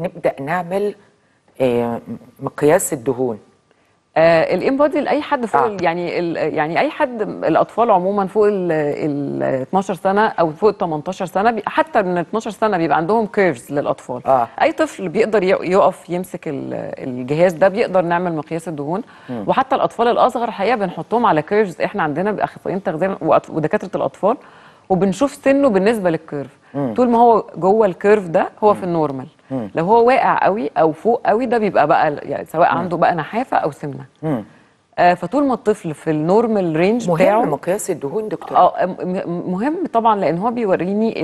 نبدا نعمل آه، مقياس الدهون آه الام بودي لاي حد فوق آه. يعني يعني اي حد الاطفال عموما فوق ال 12 سنه او فوق ال 18 سنه حتى من 12 سنه بيبقى عندهم كيرفز للاطفال آه. اي طفل بيقدر يقف يمسك الجهاز ده بيقدر نعمل مقياس الدهون م. وحتى الاطفال الاصغر الحقيقه بنحطهم على كيرفز احنا عندنا باخصائيين تغذيه ودكاتره الاطفال وبنشوف سنه بالنسبه للكيرف مم. طول ما هو جوه الكيرف ده هو مم. في النورمال مم. لو هو واقع قوي او فوق قوي ده بيبقى بقى يعني سواء مم. عنده بقى نحافه او سمنه آه فطول ما الطفل في النورمال رينج مهم بتاعه مقياس الدهون دكتور اه مهم طبعا لان هو بيوريني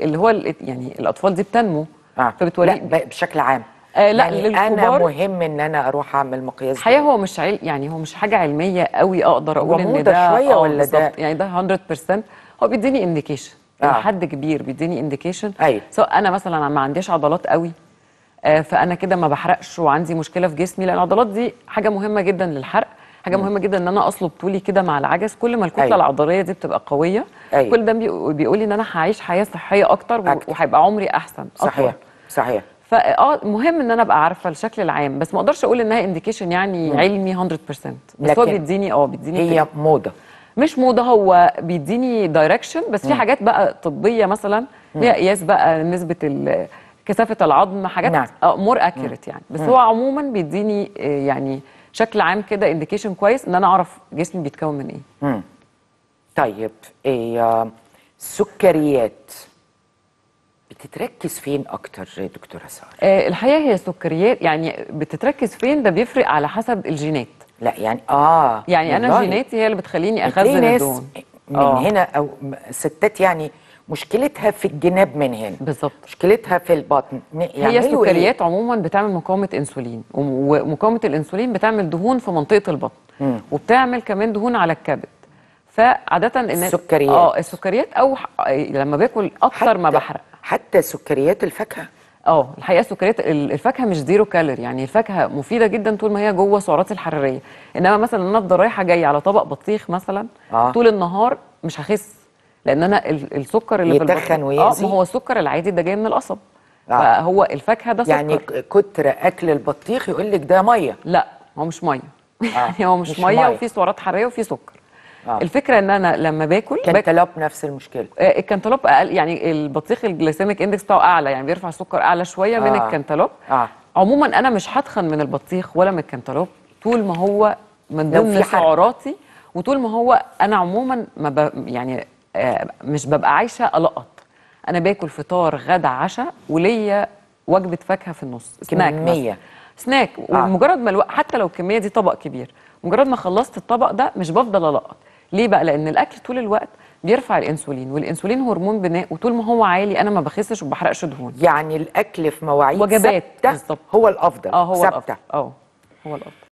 اللي هو يعني الاطفال دي بتنمو آه. فبتوريني بشكل عام آه، لا يعني للكبار انا مهم ان انا اروح اعمل مقياس الحقيقه هو مش عل... يعني هو مش حاجه علميه قوي اقدر اقول ان ده شويه آه، ولا ده يعني ده 100% هو بيديني انديكيشن آه. يعني حد كبير بيديني انديكيشن أيوة. سواء انا مثلا ما عنديش عضلات قوي آه فانا كده ما بحرقش وعندي مشكله في جسمي لان العضلات دي حاجه مهمه جدا للحرق حاجه م. مهمه جدا ان انا اصلب طولي كده مع العجز كل ما الكتله أيوة. العضليه دي بتبقى قويه أيوة. كل ده بيقول لي ان انا هعيش حياه صحيه اكتر, أكتر. وهيبقى عمري احسن صحيح أطول. صحيح فاه مهم ان انا ابقى عارفه الشكل العام بس ما اقدرش اقول انها انديكيشن يعني مم. علمي 100% بس هو بيديني اه بيديني هي بتاعي. موضه مش موضه هو بيديني دايركشن بس مم. في حاجات بقى طبيه مثلا ليها قياس بقى نسبه كثافه العظم حاجات نعم. آه، مور اكيوريت يعني بس مم. هو عموما بيديني آه، يعني شكل عام كده انديكيشن كويس ان انا اعرف جسمي بيتكون من ايه مم. طيب ايه السكريات آه، بتتركز فين اكتر دكتوره ساره آه الحقيقه هي السكريات يعني بتتركز فين ده بيفرق على حسب الجينات لا يعني اه يعني انا جيناتي هي اللي بتخليني اخزن الدهون من آه. هنا او ستات يعني مشكلتها في الجناب من هنا بالظبط مشكلتها في البطن يعني هي إيه؟ السكريات عموما بتعمل مقاومه انسولين ومقاومه الانسولين بتعمل دهون في منطقه البطن مم. وبتعمل كمان دهون على الكبد فعاده السكريات اه السكريات او لما باكل اكتر ما بحرق حتى سكريات الفاكهه اه الحقيقه سكريات الفاكهه مش زيرو كالوري يعني الفاكهه مفيده جدا طول ما هي جوه سعرات الحراريه انما مثلا انا افضل رايحه جايه على طبق بطيخ مثلا آه. طول النهار مش هخس لان انا السكر اللي بيتخن في اه ما هو السكر العادي ده جاي من القصب آه. فهو الفاكهه ده يعني سكر يعني كتر اكل البطيخ يقول لك ده ميه لا هو مش ميه آه. يعني هو مش, مش ميه, مية وفي سعرات حراريه وفي سكر آه. الفكره ان انا لما باكل كنتالوب نفس المشكله آه الكنتالوب اقل يعني البطيخ الجلاسيميك اندكس بتاعه اعلى يعني بيرفع السكر اعلى شويه آه. من الكنتالوب آه. عموما انا مش هتخن من البطيخ ولا من الكنتالوب طول ما هو من ضمن سعراتي وطول ما هو انا عموما ما ب... يعني آه مش ببقى عايشه القط انا باكل فطار غدا عشاء وليا وجبه فاكهه في النص سناك كميه سناك آه. ومجرد ما الو... حتى لو الكميه دي طبق كبير مجرد ما خلصت الطبق ده مش بفضل القط ليه بقى لان الاكل طول الوقت بيرفع الانسولين والانسولين هرمون بناء وطول ما هو عالي انا ما بخسش وما بحرقش دهون يعني الاكل في مواعيد وجبات ثابته هو الافضل اه هو الافضل اه هو الافضل